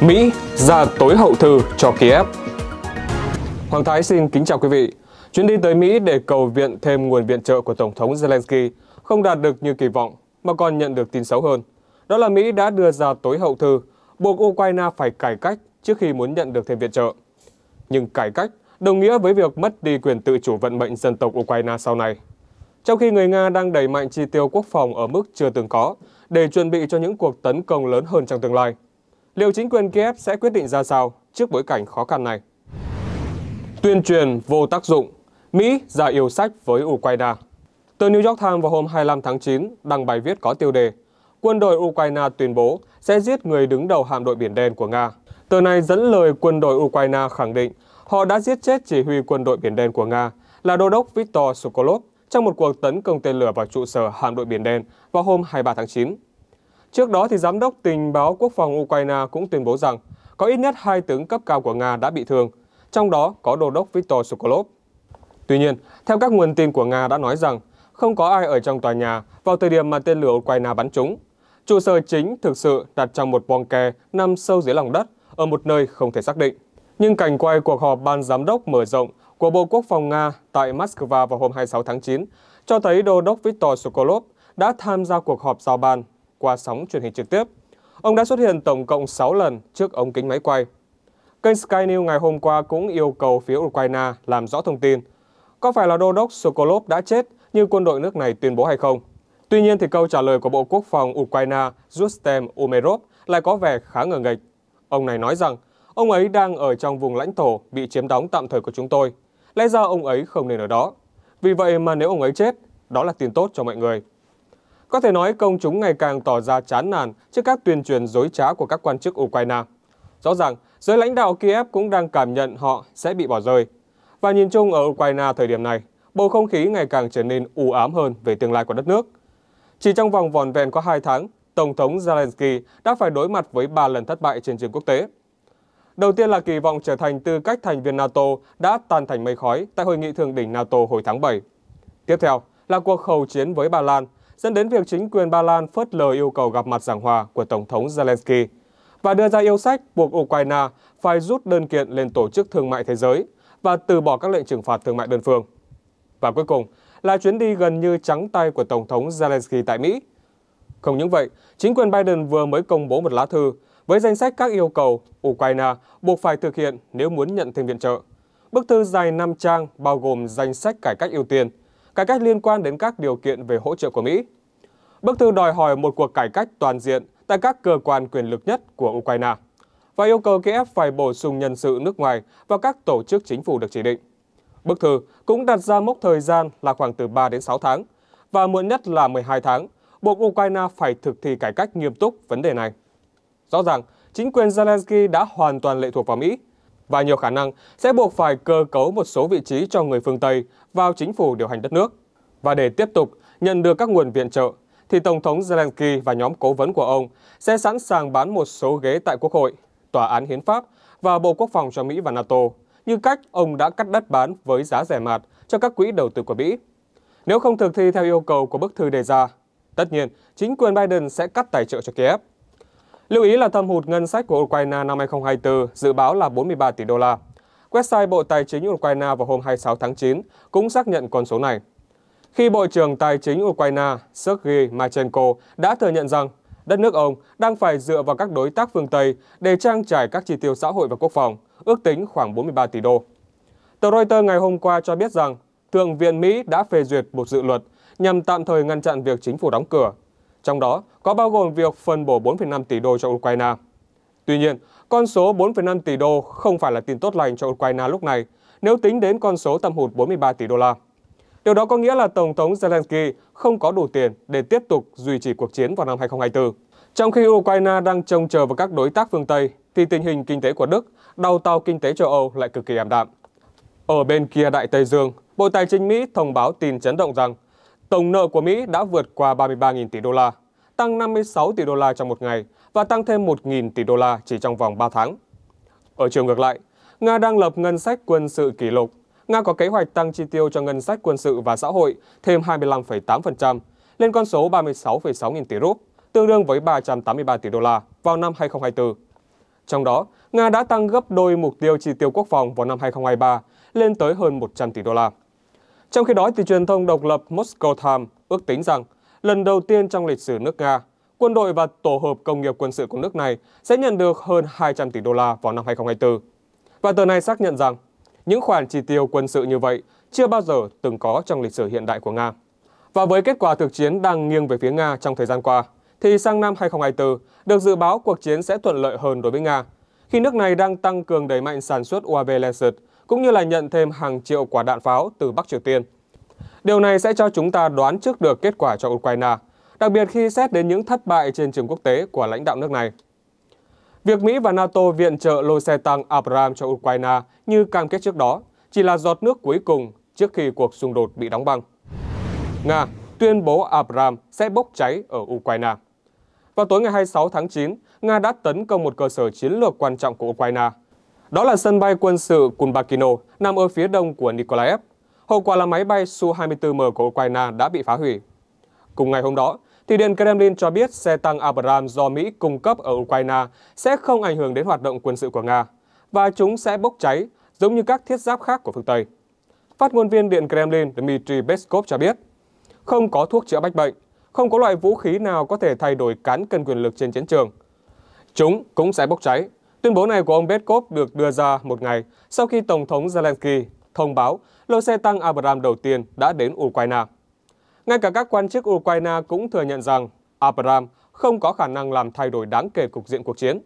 Mỹ ra tối hậu thư cho Kiev. Hoàng Thái xin kính chào quý vị. Chuyến đi tới Mỹ để cầu viện thêm nguồn viện trợ của Tổng thống Zelensky không đạt được như kỳ vọng mà còn nhận được tin xấu hơn. Đó là Mỹ đã đưa ra tối hậu thư buộc Ukraine phải cải cách trước khi muốn nhận được thêm viện trợ. Nhưng cải cách đồng nghĩa với việc mất đi quyền tự chủ vận mệnh dân tộc Ukraine sau này. Trong khi người Nga đang đẩy mạnh chi tiêu quốc phòng ở mức chưa từng có để chuẩn bị cho những cuộc tấn công lớn hơn trong tương lai, liệu chính quyền Kiev sẽ quyết định ra sao trước bối cảnh khó khăn này? Tuyên truyền vô tác dụng, Mỹ ra yêu sách với Ukraine Tờ New York Times vào hôm 25 tháng 9 đăng bài viết có tiêu đề Quân đội Ukraine tuyên bố sẽ giết người đứng đầu hạm đội Biển Đen của Nga. Tờ này dẫn lời quân đội Ukraine khẳng định họ đã giết chết chỉ huy quân đội Biển Đen của Nga là đô đốc Viktor Sokolov trong một cuộc tấn công tên lửa vào trụ sở hạm đội Biển Đen vào hôm 23 tháng 9. Trước đó, thì Giám đốc tình báo quốc phòng Ukraine cũng tuyên bố rằng có ít nhất hai tướng cấp cao của Nga đã bị thương, trong đó có đô đốc Viktor Sokolov. Tuy nhiên, theo các nguồn tin của Nga đã nói rằng không có ai ở trong tòa nhà vào thời điểm mà tên lửa Ukraine bắn trúng. Trụ sở chính thực sự đặt trong một bong ke nằm sâu dưới lòng đất ở một nơi không thể xác định. Nhưng cảnh quay cuộc họp ban giám đốc mở rộng của Bộ Quốc phòng Nga tại Moscow vào hôm 26 tháng 9 cho thấy đô đốc Viktor Sokolov đã tham gia cuộc họp giao ban qua sóng truyền hình trực tiếp. Ông đã xuất hiện tổng cộng 6 lần trước ống kính máy quay. Kênh Sky News ngày hôm qua cũng yêu cầu phía Ukraine làm rõ thông tin. Có phải là đô đốc Sokolov đã chết như quân đội nước này tuyên bố hay không? Tuy nhiên thì câu trả lời của Bộ Quốc phòng Ukraine Rustem Umerov lại có vẻ khá ngờ nghệch. Ông này nói rằng ông ấy đang ở trong vùng lãnh thổ bị chiếm đóng tạm thời của chúng tôi. Lẽ ra ông ấy không nên ở đó. Vì vậy mà nếu ông ấy chết, đó là tin tốt cho mọi người. Có thể nói công chúng ngày càng tỏ ra chán nản trước các tuyên truyền dối trá của các quan chức Ukraine. Rõ ràng, giới lãnh đạo Kiev cũng đang cảm nhận họ sẽ bị bỏ rơi. Và nhìn chung ở Ukraine thời điểm này, bầu không khí ngày càng trở nên u ám hơn về tương lai của đất nước. Chỉ trong vòng vòn vẹn có 2 tháng, Tổng thống Zelensky đã phải đối mặt với 3 lần thất bại trên trường quốc tế. Đầu tiên là kỳ vọng trở thành tư cách thành viên NATO đã tan thành mây khói tại hội nghị thượng đỉnh NATO hồi tháng 7. Tiếp theo là cuộc khẩu chiến với Ba Lan dẫn đến việc chính quyền Ba Lan phớt lờ yêu cầu gặp mặt giảng hòa của Tổng thống Zelensky và đưa ra yêu sách buộc Ukraine phải rút đơn kiện lên Tổ chức Thương mại Thế giới và từ bỏ các lệnh trừng phạt thương mại đơn phương. Và cuối cùng là chuyến đi gần như trắng tay của Tổng thống Zelensky tại Mỹ. Không những vậy, chính quyền Biden vừa mới công bố một lá thư với danh sách các yêu cầu Ukraine buộc phải thực hiện nếu muốn nhận thêm viện trợ. Bức thư dài 5 trang bao gồm danh sách cải cách ưu tiên, cải cách liên quan đến các điều kiện về hỗ trợ của Mỹ. Bức thư đòi hỏi một cuộc cải cách toàn diện tại các cơ quan quyền lực nhất của Ukraine và yêu cầu Kiev phải bổ sung nhân sự nước ngoài và các tổ chức chính phủ được chỉ định. Bức thư cũng đặt ra mốc thời gian là khoảng từ 3 đến 6 tháng và muộn nhất là 12 tháng, buộc Ukraine phải thực thi cải cách nghiêm túc vấn đề này. Rõ ràng, chính quyền Zelensky đã hoàn toàn lệ thuộc vào Mỹ và nhiều khả năng sẽ buộc phải cơ cấu một số vị trí cho người phương Tây vào chính phủ điều hành đất nước. Và để tiếp tục nhận được các nguồn viện trợ, thì Tổng thống Zelensky và nhóm cố vấn của ông sẽ sẵn sàng bán một số ghế tại Quốc hội, Tòa án Hiến pháp và Bộ Quốc phòng cho Mỹ và NATO, như cách ông đã cắt đất bán với giá rẻ mạt cho các quỹ đầu tư của Mỹ. Nếu không thực thi theo yêu cầu của bức thư đề ra, tất nhiên chính quyền Biden sẽ cắt tài trợ cho Kiev. Lưu ý là thâm hụt ngân sách của Ukraine năm 2024 dự báo là 43 tỷ đô la. Website Bộ Tài chính Ukraine vào hôm 26 tháng 9 cũng xác nhận con số này. Khi Bộ trưởng Tài chính Ukraine Sergei Machenko đã thừa nhận rằng đất nước ông đang phải dựa vào các đối tác phương Tây để trang trải các chi tiêu xã hội và quốc phòng, ước tính khoảng 43 tỷ đô. Tờ Reuters ngày hôm qua cho biết rằng Thượng viện Mỹ đã phê duyệt một dự luật nhằm tạm thời ngăn chặn việc chính phủ đóng cửa. Trong đó, có bao gồm việc phân bổ 4,5 tỷ đô cho Ukraine. Tuy nhiên, con số 4,5 tỷ đô không phải là tin tốt lành cho Ukraine lúc này nếu tính đến con số tầm hụt 43 tỷ đô la. Điều đó có nghĩa là Tổng thống Zelensky không có đủ tiền để tiếp tục duy trì cuộc chiến vào năm 2024. Trong khi Ukraine đang trông chờ vào các đối tác phương Tây, thì tình hình kinh tế của Đức, đầu tàu kinh tế châu Âu lại cực kỳ ảm đạm. Ở bên kia Đại Tây Dương, Bộ Tài chính Mỹ thông báo tin chấn động rằng tổng nợ của Mỹ đã vượt qua 33.000 tỷ đô la, tăng 56 tỷ đô la trong một ngày và tăng thêm 1.000 tỷ đô la chỉ trong vòng 3 tháng. Ở chiều ngược lại, Nga đang lập ngân sách quân sự kỷ lục. Nga có kế hoạch tăng chi tiêu cho ngân sách quân sự và xã hội thêm 25,8%, lên con số 36,6 nghìn tỷ rúp, tương đương với 383 tỷ đô la vào năm 2024. Trong đó, Nga đã tăng gấp đôi mục tiêu chi tiêu quốc phòng vào năm 2023 lên tới hơn 100 tỷ đô la. Trong khi đó, thì truyền thông độc lập Moscow Times ước tính rằng lần đầu tiên trong lịch sử nước Nga, quân đội và tổ hợp công nghiệp quân sự của nước này sẽ nhận được hơn 200 tỷ đô la vào năm 2024. Và tờ này xác nhận rằng, những khoản chi tiêu quân sự như vậy chưa bao giờ từng có trong lịch sử hiện đại của Nga. Và với kết quả thực chiến đang nghiêng về phía Nga trong thời gian qua, thì sang năm 2024 được dự báo cuộc chiến sẽ thuận lợi hơn đối với Nga, khi nước này đang tăng cường đẩy mạnh sản xuất UAV Lancet, cũng như là nhận thêm hàng triệu quả đạn pháo từ Bắc Triều Tiên – Điều này sẽ cho chúng ta đoán trước được kết quả cho Ukraine, đặc biệt khi xét đến những thất bại trên trường quốc tế của lãnh đạo nước này. Việc Mỹ và NATO viện trợ lô xe tăng Abrams cho Ukraine như cam kết trước đó chỉ là giọt nước cuối cùng trước khi cuộc xung đột bị đóng băng. Nga tuyên bố Abrams sẽ bốc cháy ở Ukraine. Vào tối ngày 26 tháng 9, Nga đã tấn công một cơ sở chiến lược quan trọng của Ukraine. Đó là sân bay quân sự Kulbakino nằm ở phía đông của Nikolaev, Hậu quả là máy bay Su-24M của Ukraine đã bị phá hủy. Cùng ngày hôm đó, Thủy điện Kremlin cho biết xe tăng Abram do Mỹ cung cấp ở Ukraine sẽ không ảnh hưởng đến hoạt động quân sự của Nga, và chúng sẽ bốc cháy giống như các thiết giáp khác của phương Tây. Phát ngôn viên Điện Kremlin Dmitry Peskov cho biết, không có thuốc chữa bách bệnh, không có loại vũ khí nào có thể thay đổi cán cân quyền lực trên chiến trường. Chúng cũng sẽ bốc cháy. Tuyên bố này của ông Peskov được đưa ra một ngày sau khi Tổng thống Zelensky thông báo lô xe tăng Abrams đầu tiên đã đến Ukraine. Ngay cả các quan chức Ukraine cũng thừa nhận rằng Abrams không có khả năng làm thay đổi đáng kể cục diện cuộc chiến.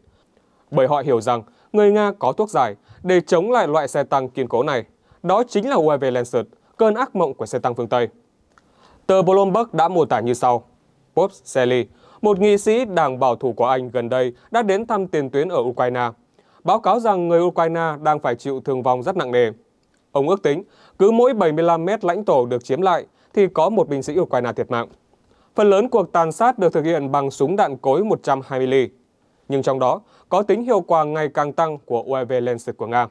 Bởi họ hiểu rằng người Nga có thuốc giải để chống lại loại xe tăng kiên cố này. Đó chính là UAV Lancet, cơn ác mộng của xe tăng phương Tây. Tờ Bloomberg đã mô tả như sau. Bob Shelley, một nghị sĩ đảng bảo thủ của Anh gần đây đã đến thăm tiền tuyến ở Ukraine. Báo cáo rằng người Ukraine đang phải chịu thương vong rất nặng nề. Ông ước tính cứ mỗi 75 mét lãnh thổ được chiếm lại thì có một binh sĩ Ukraine thiệt mạng. Phần lớn cuộc tàn sát được thực hiện bằng súng đạn cối 120 mm nhưng trong đó có tính hiệu quả ngày càng tăng của UAV Lancet của Nga.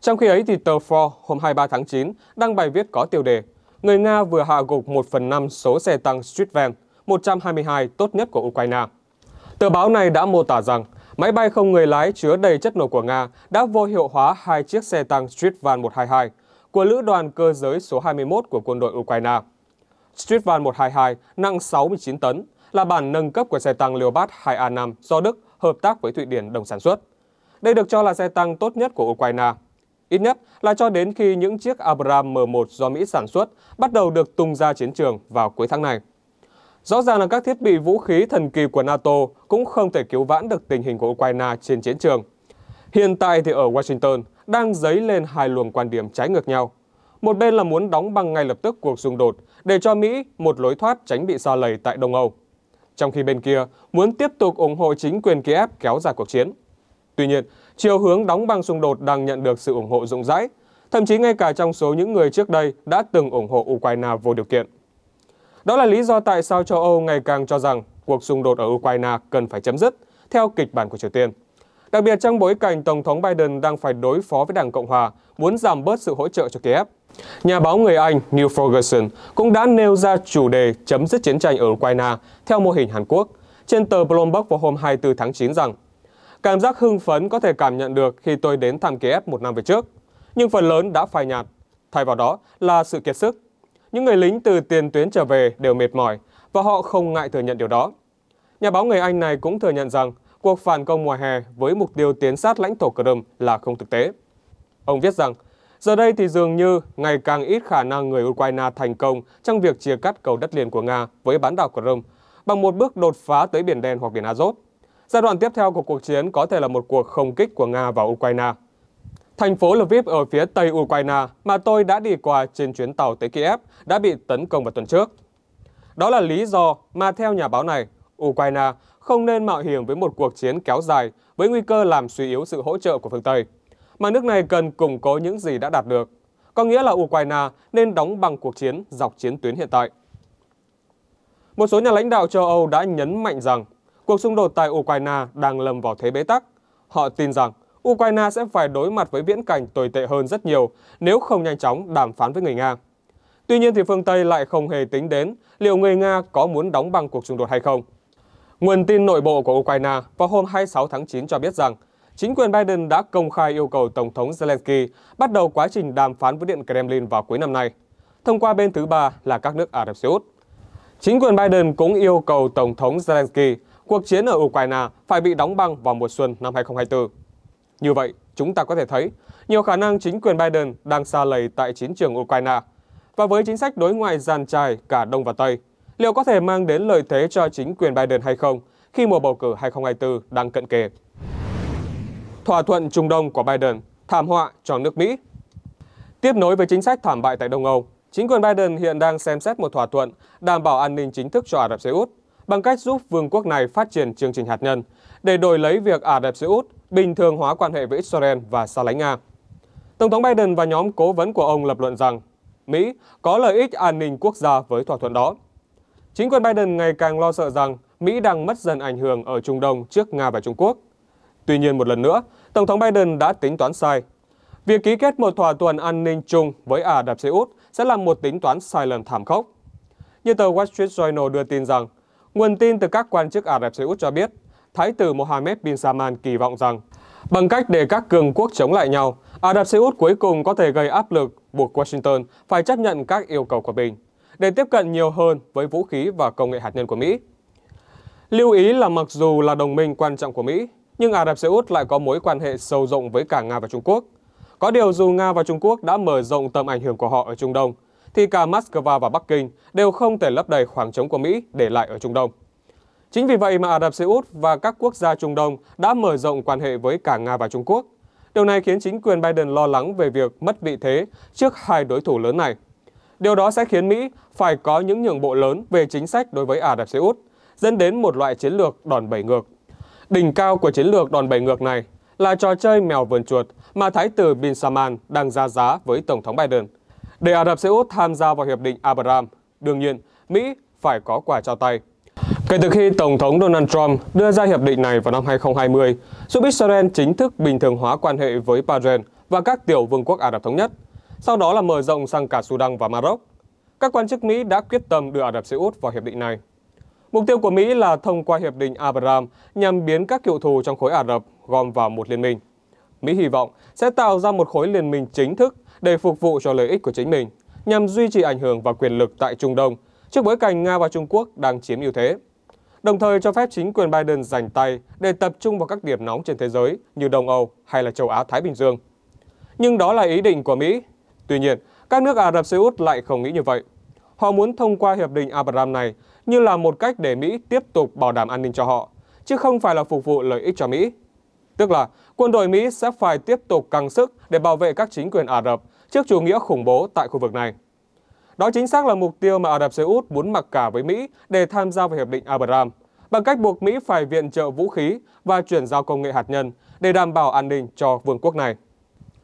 Trong khi ấy thì tờ Ford hôm 23 tháng 9 đăng bài viết có tiêu đề Người Nga vừa hạ gục 1 phần 5 số xe tăng Streetvan 122 tốt nhất của Ukraine. Tờ báo này đã mô tả rằng Máy bay không người lái chứa đầy chất nổ của Nga đã vô hiệu hóa hai chiếc xe tăng Streetvan 122 của Lữ đoàn Cơ giới số 21 của quân đội Ukraine. Streetvan 122 nặng 69 tấn, là bản nâng cấp của xe tăng Leopard 2A5 do Đức hợp tác với Thụy Điển đồng sản xuất. Đây được cho là xe tăng tốt nhất của Ukraine. Ít nhất là cho đến khi những chiếc Abrams M1 do Mỹ sản xuất bắt đầu được tung ra chiến trường vào cuối tháng này. Rõ ràng là các thiết bị vũ khí thần kỳ của NATO cũng không thể cứu vãn được tình hình của Ukraine trên chiến trường. Hiện tại thì ở Washington đang dấy lên hai luồng quan điểm trái ngược nhau. Một bên là muốn đóng băng ngay lập tức cuộc xung đột để cho Mỹ một lối thoát tránh bị xa lầy tại Đông Âu. Trong khi bên kia muốn tiếp tục ủng hộ chính quyền Kiev kéo dài cuộc chiến. Tuy nhiên, chiều hướng đóng băng xung đột đang nhận được sự ủng hộ rộng rãi, thậm chí ngay cả trong số những người trước đây đã từng ủng hộ Ukraine vô điều kiện. Đó là lý do tại sao châu Âu ngày càng cho rằng cuộc xung đột ở Ukraine cần phải chấm dứt theo kịch bản của Triều Tiên. Đặc biệt trong bối cảnh Tổng thống Biden đang phải đối phó với Đảng Cộng Hòa, muốn giảm bớt sự hỗ trợ cho Kiev. Nhà báo người Anh Neil Ferguson cũng đã nêu ra chủ đề chấm dứt chiến tranh ở Ukraine theo mô hình Hàn Quốc trên tờ Bloomberg vào hôm 24 tháng 9 rằng Cảm giác hưng phấn có thể cảm nhận được khi tôi đến thăm Kiev một năm về trước, nhưng phần lớn đã phai nhạt. Thay vào đó là sự kiệt sức, những người lính từ tiền tuyến trở về đều mệt mỏi và họ không ngại thừa nhận điều đó. Nhà báo người Anh này cũng thừa nhận rằng cuộc phản công mùa hè với mục tiêu tiến sát lãnh thổ Crimea là không thực tế. Ông viết rằng, giờ đây thì dường như ngày càng ít khả năng người Ukraine thành công trong việc chia cắt cầu đất liền của Nga với bán đảo Crimea bằng một bước đột phá tới Biển Đen hoặc Biển Azov. Giai đoạn tiếp theo của cuộc chiến có thể là một cuộc không kích của Nga vào Ukraine Thành phố Lviv ở phía tây Ukraine mà tôi đã đi qua trên chuyến tàu tới Kiev đã bị tấn công vào tuần trước. Đó là lý do mà theo nhà báo này, Ukraine không nên mạo hiểm với một cuộc chiến kéo dài với nguy cơ làm suy yếu sự hỗ trợ của phương Tây, mà nước này cần củng cố những gì đã đạt được. Có nghĩa là Ukraine nên đóng bằng cuộc chiến dọc chiến tuyến hiện tại. Một số nhà lãnh đạo châu Âu đã nhấn mạnh rằng cuộc xung đột tại Ukraine đang lâm vào thế bế tắc. Họ tin rằng Ukraine sẽ phải đối mặt với viễn cảnh tồi tệ hơn rất nhiều nếu không nhanh chóng đàm phán với người Nga. Tuy nhiên thì phương Tây lại không hề tính đến liệu người Nga có muốn đóng băng cuộc xung đột hay không. Nguồn tin nội bộ của Ukraine vào hôm 26 tháng 9 cho biết rằng chính quyền Biden đã công khai yêu cầu Tổng thống Zelensky bắt đầu quá trình đàm phán với Điện Kremlin vào cuối năm nay, thông qua bên thứ ba là các nước Ả Rập Xê Út. Chính quyền Biden cũng yêu cầu Tổng thống Zelensky cuộc chiến ở Ukraine phải bị đóng băng vào mùa xuân năm 2024. Như vậy, chúng ta có thể thấy, nhiều khả năng chính quyền Biden đang xa lầy tại chiến trường Ukraine. Và với chính sách đối ngoại giàn trải cả Đông và Tây, liệu có thể mang đến lợi thế cho chính quyền Biden hay không khi mùa bầu cử 2024 đang cận kề? Thỏa thuận Trung Đông của Biden, thảm họa cho nước Mỹ Tiếp nối với chính sách thảm bại tại Đông Âu, chính quyền Biden hiện đang xem xét một thỏa thuận đảm bảo an ninh chính thức cho Ả Rập Xê Út bằng cách giúp vương quốc này phát triển chương trình hạt nhân để đổi lấy việc Ả Rập Xê Út bình thường hóa quan hệ với Israel và xa lánh Nga. Tổng thống Biden và nhóm cố vấn của ông lập luận rằng Mỹ có lợi ích an ninh quốc gia với thỏa thuận đó. Chính quyền Biden ngày càng lo sợ rằng Mỹ đang mất dần ảnh hưởng ở Trung Đông trước Nga và Trung Quốc. Tuy nhiên một lần nữa, Tổng thống Biden đã tính toán sai. Việc ký kết một thỏa thuận an ninh chung với Ả Rập Xê Út sẽ là một tính toán sai lầm thảm khốc. Như tờ Wall Street Journal đưa tin rằng, nguồn tin từ các quan chức Ả Rập Xê Út cho biết, Thái tử Mohammed bin Salman kỳ vọng rằng bằng cách để các cường quốc chống lại nhau, Ả Rập Xê Út cuối cùng có thể gây áp lực buộc Washington phải chấp nhận các yêu cầu của mình để tiếp cận nhiều hơn với vũ khí và công nghệ hạt nhân của Mỹ. Lưu ý là mặc dù là đồng minh quan trọng của Mỹ, nhưng Ả Rập Xê Út lại có mối quan hệ sâu rộng với cả Nga và Trung Quốc. Có điều dù Nga và Trung Quốc đã mở rộng tầm ảnh hưởng của họ ở Trung Đông, thì cả Moscow và Bắc Kinh đều không thể lấp đầy khoảng trống của Mỹ để lại ở Trung Đông. Chính vì vậy mà Ả Rập Xê Út và các quốc gia Trung Đông đã mở rộng quan hệ với cả Nga và Trung Quốc. Điều này khiến chính quyền Biden lo lắng về việc mất vị thế trước hai đối thủ lớn này. Điều đó sẽ khiến Mỹ phải có những nhượng bộ lớn về chính sách đối với Ả Rập Xê Út, dẫn đến một loại chiến lược đòn bẩy ngược. Đỉnh cao của chiến lược đòn bẩy ngược này là trò chơi mèo vườn chuột mà Thái tử Bin Salman đang ra giá với Tổng thống Biden. Để Ả Rập Xê Út tham gia vào Hiệp định Abraham, đương nhiên, Mỹ phải có quả cho tay. Kể từ khi Tổng thống Donald Trump đưa ra hiệp định này vào năm 2020, giúp Israel chính thức bình thường hóa quan hệ với Bahrain và các tiểu vương quốc Ả Rập Thống Nhất, sau đó là mở rộng sang cả Sudan và Maroc. Các quan chức Mỹ đã quyết tâm đưa Ả Rập Xê Út vào hiệp định này. Mục tiêu của Mỹ là thông qua Hiệp định Abraham nhằm biến các cựu thù trong khối Ả Rập gom vào một liên minh. Mỹ hy vọng sẽ tạo ra một khối liên minh chính thức để phục vụ cho lợi ích của chính mình, nhằm duy trì ảnh hưởng và quyền lực tại Trung Đông, trước bối cảnh Nga và Trung Quốc đang chiếm ưu thế đồng thời cho phép chính quyền Biden giành tay để tập trung vào các điểm nóng trên thế giới như Đông Âu hay là châu Á-Thái Bình Dương. Nhưng đó là ý định của Mỹ. Tuy nhiên, các nước Ả Rập Xê Út lại không nghĩ như vậy. Họ muốn thông qua Hiệp định Abraham này như là một cách để Mỹ tiếp tục bảo đảm an ninh cho họ, chứ không phải là phục vụ lợi ích cho Mỹ. Tức là quân đội Mỹ sẽ phải tiếp tục căng sức để bảo vệ các chính quyền Ả Rập trước chủ nghĩa khủng bố tại khu vực này. Đó chính xác là mục tiêu mà Ả Rập Xê Út muốn mặc cả với Mỹ để tham gia vào Hiệp định Abraham, bằng cách buộc Mỹ phải viện trợ vũ khí và chuyển giao công nghệ hạt nhân để đảm bảo an ninh cho vương quốc này.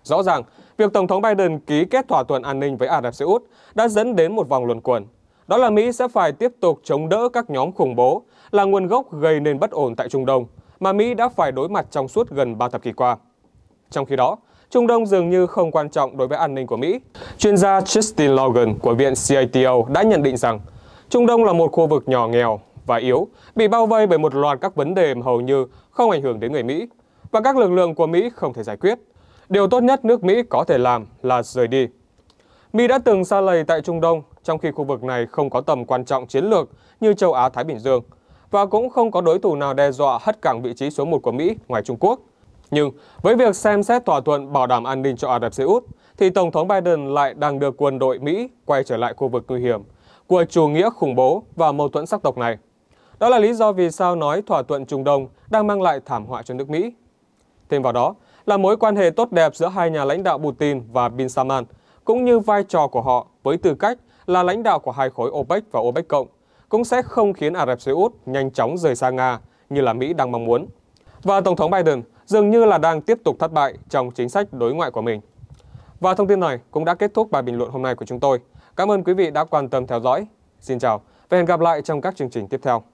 Rõ ràng, việc Tổng thống Biden ký kết thỏa thuận an ninh với Ả Rập Xê Út đã dẫn đến một vòng luẩn quẩn. Đó là Mỹ sẽ phải tiếp tục chống đỡ các nhóm khủng bố, là nguồn gốc gây nên bất ổn tại Trung Đông, mà Mỹ đã phải đối mặt trong suốt gần 3 thập kỷ qua. Trong khi đó, Trung Đông dường như không quan trọng đối với an ninh của Mỹ. Chuyên gia Justin Logan của viện CATO đã nhận định rằng Trung Đông là một khu vực nhỏ nghèo và yếu, bị bao vây bởi một loạt các vấn đề hầu như không ảnh hưởng đến người Mỹ và các lực lượng của Mỹ không thể giải quyết. Điều tốt nhất nước Mỹ có thể làm là rời đi. Mỹ đã từng xa lầy tại Trung Đông, trong khi khu vực này không có tầm quan trọng chiến lược như châu Á-Thái Bình Dương, và cũng không có đối thủ nào đe dọa hất cảng vị trí số 1 của Mỹ ngoài Trung Quốc. Nhưng với việc xem xét thỏa thuận bảo đảm an ninh cho Ả Rập Xê Út, thì Tổng thống Biden lại đang đưa quân đội Mỹ quay trở lại khu vực nguy hiểm của chủ nghĩa khủng bố và mâu thuẫn sắc tộc này. Đó là lý do vì sao nói thỏa thuận Trung Đông đang mang lại thảm họa cho nước Mỹ. Thêm vào đó là mối quan hệ tốt đẹp giữa hai nhà lãnh đạo Putin và Bin Salman, cũng như vai trò của họ với tư cách là lãnh đạo của hai khối OPEC và OPEC cộng, cũng sẽ không khiến Ả Rập Xê Út nhanh chóng rời xa Nga như là Mỹ đang mong muốn. Và Tổng thống Biden dường như là đang tiếp tục thất bại trong chính sách đối ngoại của mình. Và thông tin này cũng đã kết thúc bài bình luận hôm nay của chúng tôi. Cảm ơn quý vị đã quan tâm theo dõi. Xin chào và hẹn gặp lại trong các chương trình tiếp theo.